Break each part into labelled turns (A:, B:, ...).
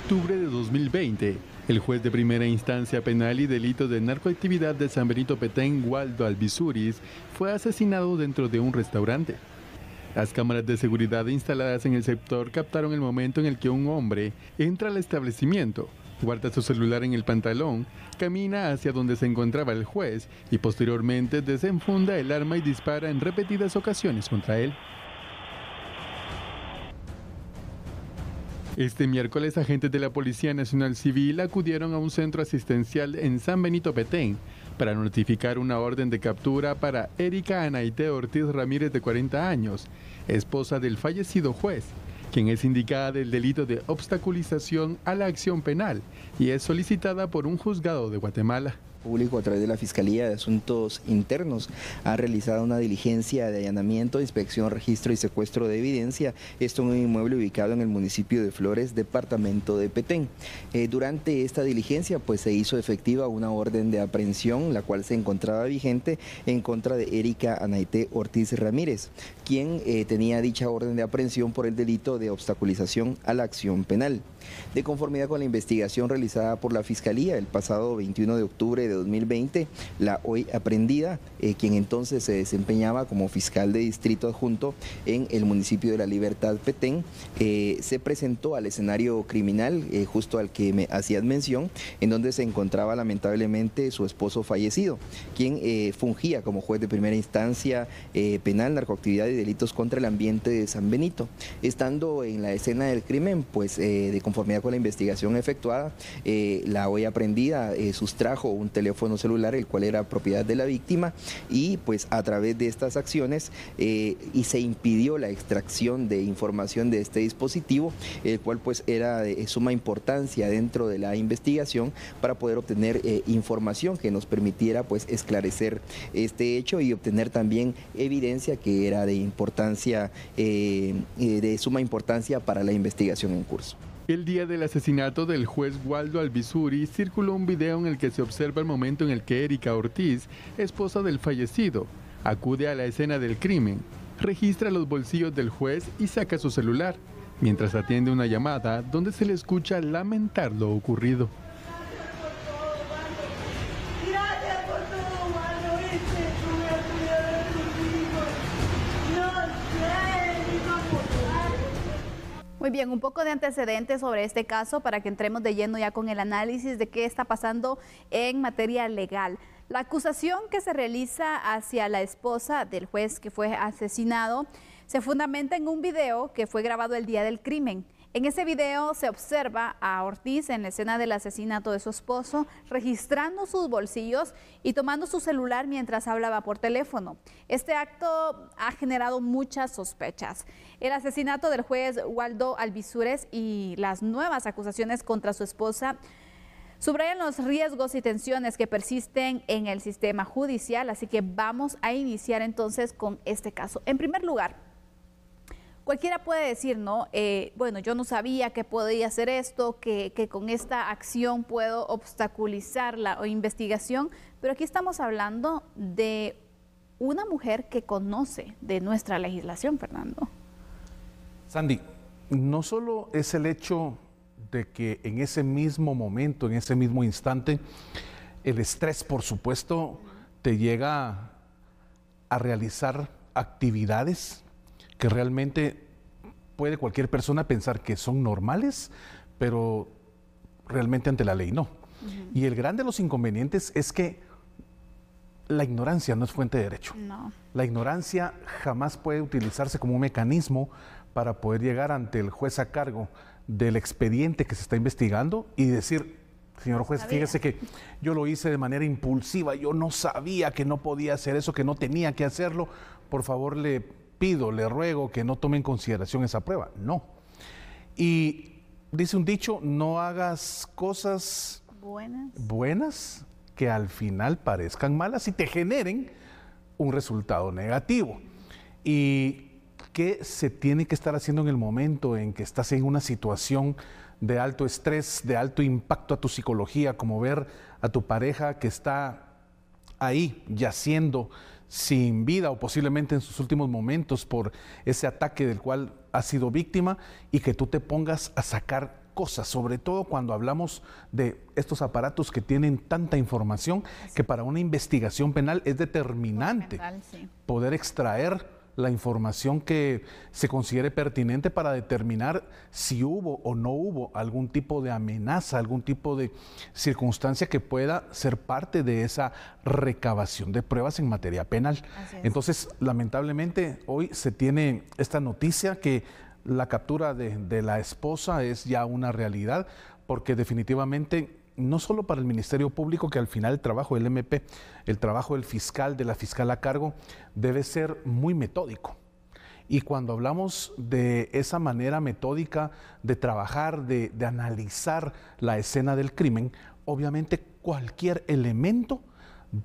A: octubre de 2020, el juez de primera instancia penal y delito de narcoactividad de San Benito Petén, Waldo Albizuris, fue asesinado dentro de un restaurante. Las cámaras de seguridad instaladas en el sector captaron el momento en el que un hombre entra al establecimiento, guarda su celular en el pantalón, camina hacia donde se encontraba el juez y posteriormente desenfunda el arma y dispara en repetidas ocasiones contra él. Este miércoles, agentes de la Policía Nacional Civil acudieron a un centro asistencial en San Benito Petén para notificar una orden de captura para Erika Anaite Ortiz Ramírez, de 40 años, esposa del fallecido juez, quien es indicada del delito de obstaculización a la acción penal y es solicitada por
B: un juzgado de Guatemala. Público a través de la Fiscalía de Asuntos Internos ha realizado una diligencia de allanamiento, inspección, registro y secuestro de evidencia, esto en un inmueble ubicado en el municipio de Flores, departamento de Petén. Eh, durante esta diligencia pues se hizo efectiva una orden de aprehensión, la cual se encontraba vigente en contra de Erika Anaité Ortiz Ramírez, quien eh, tenía dicha orden de aprehensión por el delito de obstaculización a la acción penal. De conformidad con la investigación realizada por la Fiscalía el pasado 21 de octubre de 2020, la hoy aprendida, eh, quien entonces se desempeñaba como fiscal de distrito adjunto en el municipio de La Libertad, Petén, eh, se presentó al escenario criminal, eh, justo al que me hacías mención, en donde se encontraba lamentablemente su esposo fallecido, quien fungía como juez de primera instancia penal, narcoactividad y delitos contra el ambiente de San Benito. Estando en la escena del crimen, pues de conformidad con la investigación efectuada, la hoy aprendida sustrajo un teléfono celular, el cual era propiedad de la víctima, y pues a través de estas acciones eh, y se impidió la extracción de información de este dispositivo, el cual pues era de suma importancia dentro de la investigación para poder obtener eh, información que nos permitiera pues esclarecer este hecho y obtener también evidencia que era de importancia, eh, de suma importancia para la investigación en curso.
A: El día del asesinato del juez Waldo Albizuri circuló un video en el que se observa el momento en el que Erika Ortiz, esposa del fallecido, acude a la escena del crimen, registra los bolsillos del juez y saca su celular, mientras atiende una llamada donde se le escucha lamentar lo ocurrido.
C: bien, un poco de antecedentes sobre este caso para que entremos de lleno ya con el análisis de qué está pasando en materia legal. La acusación que se realiza hacia la esposa del juez que fue asesinado se fundamenta en un video que fue grabado el día del crimen. En ese video se observa a Ortiz en la escena del asesinato de su esposo, registrando sus bolsillos y tomando su celular mientras hablaba por teléfono. Este acto ha generado muchas sospechas. El asesinato del juez Waldo Alvisures y las nuevas acusaciones contra su esposa subrayan los riesgos y tensiones que persisten en el sistema judicial, así que vamos a iniciar entonces con este caso. En primer lugar, Cualquiera puede decir, ¿no? Eh, bueno, yo no sabía que podía hacer esto, que, que con esta acción puedo obstaculizar la investigación, pero aquí estamos hablando de una mujer que conoce de nuestra legislación, Fernando.
D: Sandy, no solo es el hecho de que en ese mismo momento, en ese mismo instante, el estrés, por supuesto, te llega a realizar actividades que realmente puede cualquier persona pensar que son normales, pero realmente ante la ley no. Y el gran de los inconvenientes es que la ignorancia no es fuente de derecho. La ignorancia jamás puede utilizarse como un mecanismo para poder llegar ante el juez a cargo del expediente que se está investigando y decir, señor juez, fíjese que yo lo hice de manera impulsiva, yo no sabía que no podía hacer eso, que no tenía que hacerlo, por favor le pido, le ruego que no tome en consideración esa prueba. No. Y dice un dicho, no hagas cosas buenas, buenas que al final parezcan malas y te generen un resultado negativo. ¿Y qué se tiene que estar haciendo en el momento en que estás en una situación de alto estrés, de alto impacto a tu psicología, como ver a tu pareja que está ahí yaciendo sin vida o posiblemente en sus últimos momentos por ese ataque del cual ha sido víctima y que tú te pongas a sacar cosas, sobre todo cuando hablamos de estos aparatos que tienen tanta información que para una investigación penal es determinante poder extraer la información que se considere pertinente para determinar si hubo o no hubo algún tipo de amenaza, algún tipo de circunstancia que pueda ser parte de esa recabación de pruebas en materia penal. Entonces, lamentablemente, hoy se tiene esta noticia que la captura de, de la esposa es ya una realidad, porque definitivamente no solo para el Ministerio Público, que al final el trabajo del MP, el trabajo del fiscal, de la fiscal a cargo, debe ser muy metódico. Y cuando hablamos de esa manera metódica de trabajar, de, analizar la escena del crimen, obviamente cualquier elemento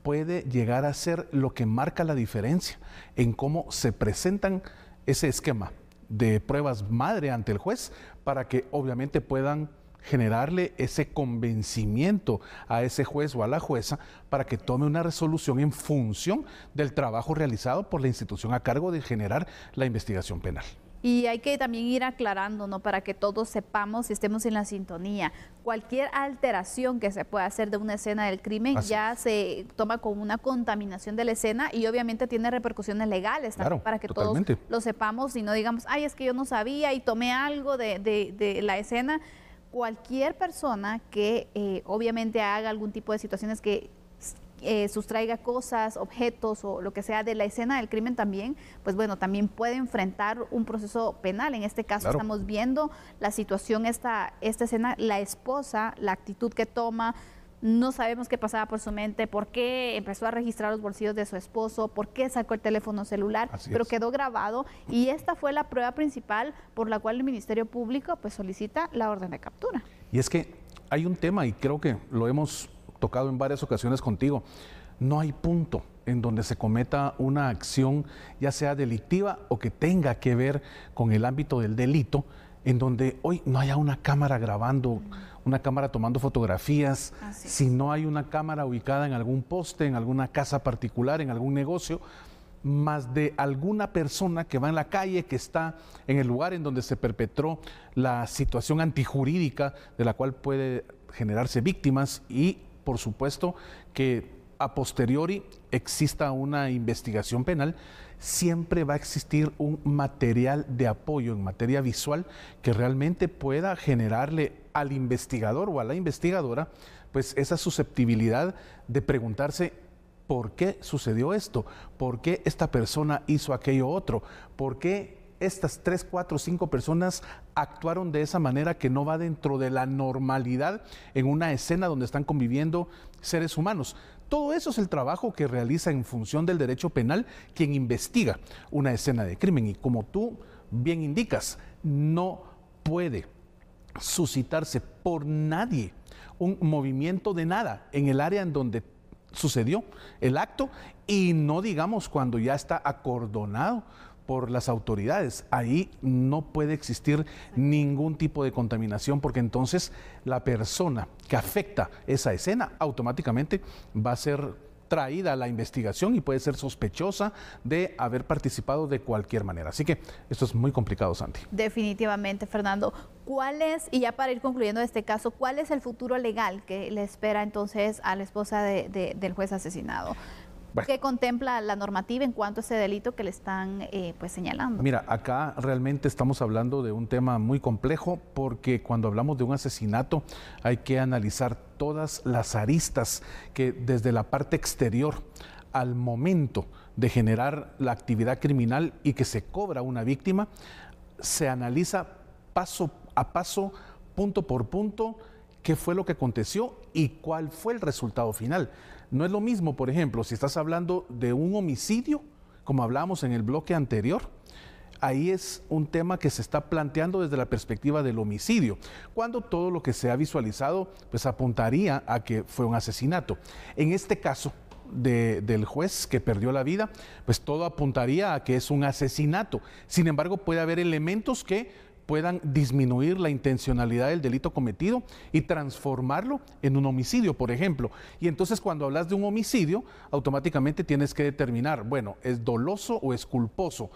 D: puede llegar a ser lo que marca la diferencia en cómo se presentan ese esquema de pruebas madre ante el juez para que obviamente puedan generarle ese convencimiento a ese juez o a la jueza para que tome una resolución en función del trabajo realizado por la institución a cargo de generar la investigación penal.
C: Y hay que también ir aclarando, ¿no? Para que todos sepamos y estemos en la sintonía. Cualquier alteración que se pueda hacer de una escena del crimen ya se toma como una contaminación de la escena y obviamente tiene repercusiones legales también para que todos lo sepamos y no digamos, ay, es que yo no sabía y tomé algo de, de la escena cualquier persona que eh, obviamente haga algún tipo de situaciones que eh, sustraiga cosas, objetos o lo que sea de la escena del crimen también, pues bueno, también puede enfrentar un proceso penal. En este caso estamos viendo la situación, esta, esta escena, la esposa, la actitud que toma, no sabemos qué pasaba por su mente, por qué empezó a registrar los bolsillos de su esposo, por qué sacó el teléfono celular, pero quedó grabado y esta fue la prueba principal por la cual el Ministerio Público pues solicita la orden de captura.
D: Y es que hay un tema y creo que lo hemos tocado en varias ocasiones contigo. No hay punto en donde se cometa una acción, ya sea delictiva o que tenga que ver con el ámbito del delito, en donde hoy no haya una cámara grabando, una cámara tomando fotografías, si no hay una cámara ubicada en algún poste, en alguna casa particular, en algún negocio, más de alguna persona que va en la calle, que está en el lugar en donde se perpetró la situación antijurídica de la cual puede generarse víctimas y por supuesto que a posteriori exista una investigación penal, siempre va a existir un material de apoyo en materia visual que realmente pueda generarle al investigador o a la investigadora pues esa susceptibilidad de preguntarse por qué sucedió esto, por qué esta persona hizo aquello otro, por qué estas tres, cuatro, cinco personas actuaron de esa manera que no va dentro de la normalidad en una escena donde están conviviendo seres humanos. Todo eso es el trabajo que realiza en función del derecho penal quien investiga una escena de crimen y como tú bien indicas, no puede suscitarse por nadie un movimiento de nada en el área en donde sucedió el acto y no digamos cuando ya está acordonado por las autoridades. Ahí no puede existir ningún tipo de contaminación porque entonces la persona que afecta esa escena automáticamente va a ser traída a la investigación y puede ser sospechosa de haber participado de cualquier manera. Así que esto es muy complicado, Santi.
C: Definitivamente, Fernando. ¿Cuál es, y ya para ir concluyendo este caso, cuál es el futuro legal que le espera entonces a la esposa del juez asesinado? ¿Qué contempla la normativa en cuanto a ese delito que le están eh, pues, señalando?
D: Mira, acá realmente estamos hablando de un tema muy complejo porque cuando hablamos de un asesinato hay que analizar todas las aristas que desde la parte exterior al momento de generar la actividad criminal y que se cobra una víctima, se analiza paso a paso, punto por punto, qué fue lo que aconteció y cuál fue el resultado final. No es lo mismo, por ejemplo, si estás hablando de un homicidio, como hablábamos en el bloque anterior, ahí es un tema que se está planteando desde la perspectiva del homicidio, cuando todo lo que se ha visualizado pues apuntaría a que fue un asesinato. En este caso del juez que perdió la vida, pues todo apuntaría a que es un asesinato. Sin embargo, puede haber elementos que puedan disminuir la intencionalidad del delito cometido y transformarlo en un homicidio, por ejemplo. Y entonces cuando hablas de un homicidio, automáticamente tienes que determinar, bueno, ¿es doloso o es culposo?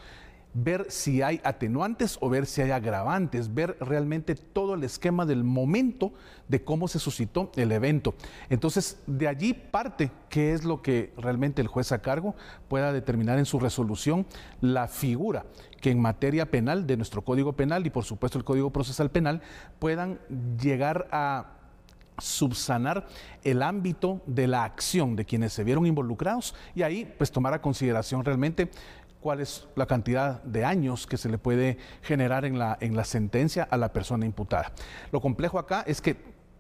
D: ver si hay atenuantes o ver si hay agravantes, ver realmente todo el esquema del momento de cómo se suscitó el evento. Entonces, de allí parte qué es lo que realmente el juez a cargo pueda determinar en su resolución la figura que en materia penal de nuestro Código Penal y por supuesto el Código Procesal Penal puedan llegar a subsanar el ámbito de la acción de quienes se vieron involucrados y ahí pues tomar a consideración realmente cuál es la cantidad de años que se le puede generar en la, en la sentencia a la persona imputada. Lo complejo acá es que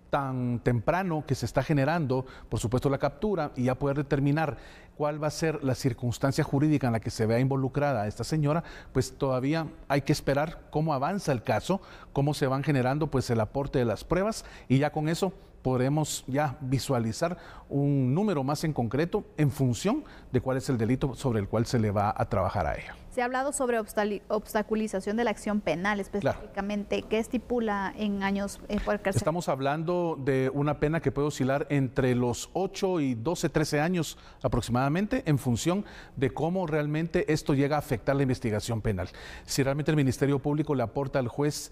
D: tan temprano que se está generando, por supuesto, la captura y ya poder determinar cuál va a ser la circunstancia jurídica en la que se vea involucrada esta señora, pues todavía hay que esperar cómo avanza el caso, cómo se van generando pues el aporte de las pruebas y ya con eso podremos ya visualizar un número más en concreto en función de cuál es el delito sobre el cual se le va a trabajar a ella.
C: Se ha hablado sobre obstaculización de la acción penal específicamente. ¿Qué estipula en años eh,
D: Estamos hablando de una pena que puede oscilar entre los 8 y 12, 13 años aproximadamente en función de cómo realmente esto llega a afectar la investigación penal. Si realmente el Ministerio Público le aporta al juez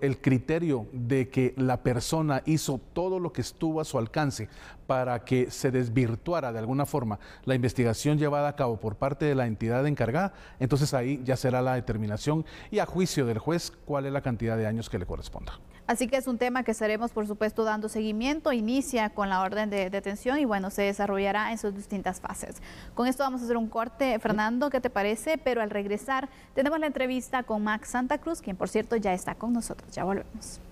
D: el criterio de que la persona hizo todo lo que estuvo a su alcance para que se desvirtuara de alguna forma la investigación llevada a cabo por parte de la entidad encargada, entonces ahí ya será la determinación y a juicio del juez cuál es la cantidad de años que le corresponda.
C: Así que es un tema que estaremos, por supuesto, dando seguimiento. Inicia con la orden de detención y, bueno, se desarrollará en sus distintas fases. Con esto vamos a hacer un corte, Fernando, ¿qué te parece? Pero al regresar tenemos la entrevista con Max Santa Cruz, quien por cierto ya está con nosotros. Ya volvemos.